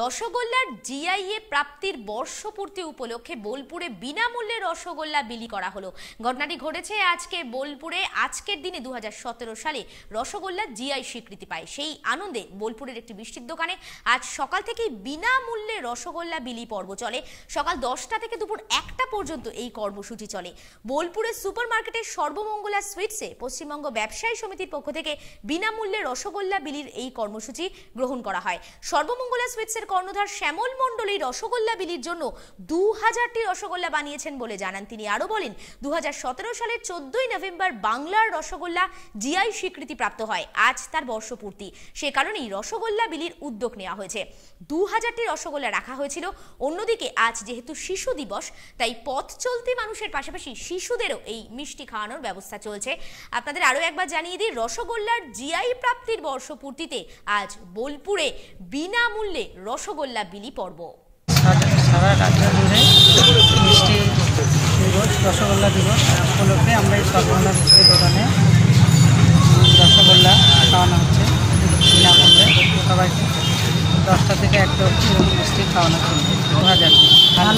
রসগোল্লার জিআইএ প্রাপ্তির বর্ষপূর্তি উপলক্ষে বোলপুরে বিনামূল্যে রসগোল্লা বিলি করা হলো ঘটনাটি ঘটেছে আজকে বোলপুরে আজকের দিনে দু সালে রসগোল্লা জিআই স্বীকৃতি পায় সেই আনন্দে বোলপুরের একটি মিষ্টির দোকানে আজ সকাল থেকেই বিনামূল্যে রসগোল্লা বিলি পর্ব চলে সকাল দশটা থেকে দুপুর একটা পর্যন্ত এই কর্মসূচি চলে বোলপুরের সুপার মার্কেটের সর্বমঙ্গলা সুইটসে পশ্চিমবঙ্গ ব্যবসায়ী সমিতির পক্ষ থেকে বিনামূল্যে রসগোল্লা বিলির এই কর্মসূচি গ্রহণ করা হয় সর্বমঙ্গলা সুইটস এর কর্ণধার শ্যামল মন্ডলী রসগোল্লা বিলির জন্য দু হাজারটি রসগোল্লা বানিয়েছেন বলে জানান তিনি আরও বলেন দু সালের চোদ্দই নভেম্বর বাংলার রসগোল্লা জিআই স্বীকৃতি প্রাপ্ত হয় আজ তার বর্ষপূর্তি সে কারণেই রসগোল্লা বিলির উদ্যোগ নেওয়া হয়েছে দু হাজারটি রসগোল্লা রাখা হয়েছিল অন্যদিকে আজ যেহেতু শিশু দিবস তাই পথ চলতি মানুষের পাশাপাশি শিশুদেরও এই মিষ্টি খাওয়ানোর ব্যবস্থা চলছে আপনাদের আরও একবার জানিয়ে দিই রসগোল্লার জিআই প্রাপ্তির বর্ষপূর্তিতে আজ বোলপুরে বিনামূল্যে রসগোল্লা বিলি পর্ব সারা রাজ্য জুড়ে মিষ্টি দিবস রসগোল্লা দিবস উপলক্ষে আমরা এই সর্বনা মিষ্টির দোকানে রসগোল্লা খাওয়ানো হচ্ছে বিনামূল্যে সবাইকে দশটা থেকে একটা মিষ্টি খাওয়ানো হচ্ছে দু হাজার